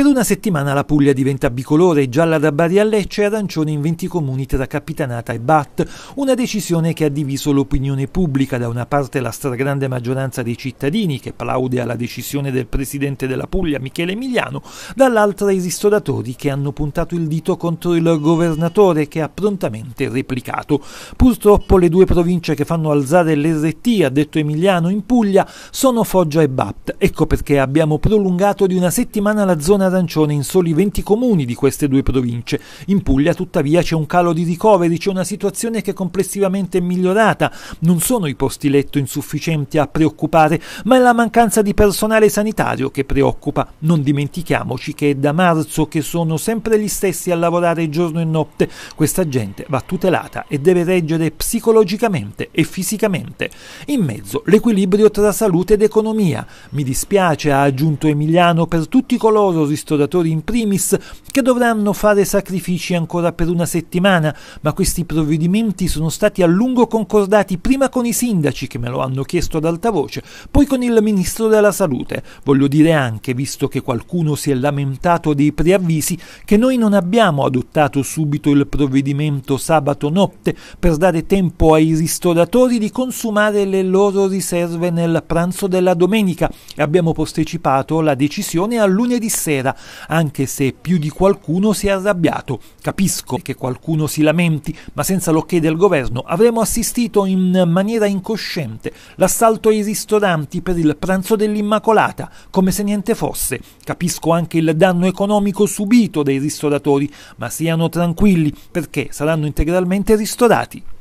Per una settimana la Puglia diventa bicolore, gialla da Bari a Lecce e arancione in 20 comuni tra Capitanata e Bat, una decisione che ha diviso l'opinione pubblica, da una parte la stragrande maggioranza dei cittadini che plaude alla decisione del presidente della Puglia Michele Emiliano, dall'altra i ristoratori che hanno puntato il dito contro il governatore che ha prontamente replicato. Purtroppo le due province che fanno alzare l'RT, ha detto Emiliano, in Puglia sono Foggia e Bat, ecco perché abbiamo prolungato di una settimana la zona arancione in soli 20 comuni di queste due province. In Puglia tuttavia c'è un calo di ricoveri, c'è una situazione che complessivamente è migliorata. Non sono i posti letto insufficienti a preoccupare, ma è la mancanza di personale sanitario che preoccupa. Non dimentichiamoci che è da marzo che sono sempre gli stessi a lavorare giorno e notte. Questa gente va tutelata e deve reggere psicologicamente e fisicamente. In mezzo l'equilibrio tra salute ed economia. Mi dispiace, ha aggiunto Emiliano, per tutti coloro ristoratori in primis, che dovranno fare sacrifici ancora per una settimana, ma questi provvedimenti sono stati a lungo concordati prima con i sindaci che me lo hanno chiesto ad alta voce, poi con il ministro della salute. Voglio dire anche, visto che qualcuno si è lamentato dei preavvisi, che noi non abbiamo adottato subito il provvedimento sabato notte per dare tempo ai ristoratori di consumare le loro riserve nel pranzo della domenica e abbiamo posticipato la decisione a lunedì sera sera, anche se più di qualcuno si è arrabbiato. Capisco che qualcuno si lamenti, ma senza l'ok del governo avremmo assistito in maniera incosciente l'assalto ai ristoranti per il pranzo dell'Immacolata, come se niente fosse. Capisco anche il danno economico subito dai ristoratori, ma siano tranquilli perché saranno integralmente ristorati.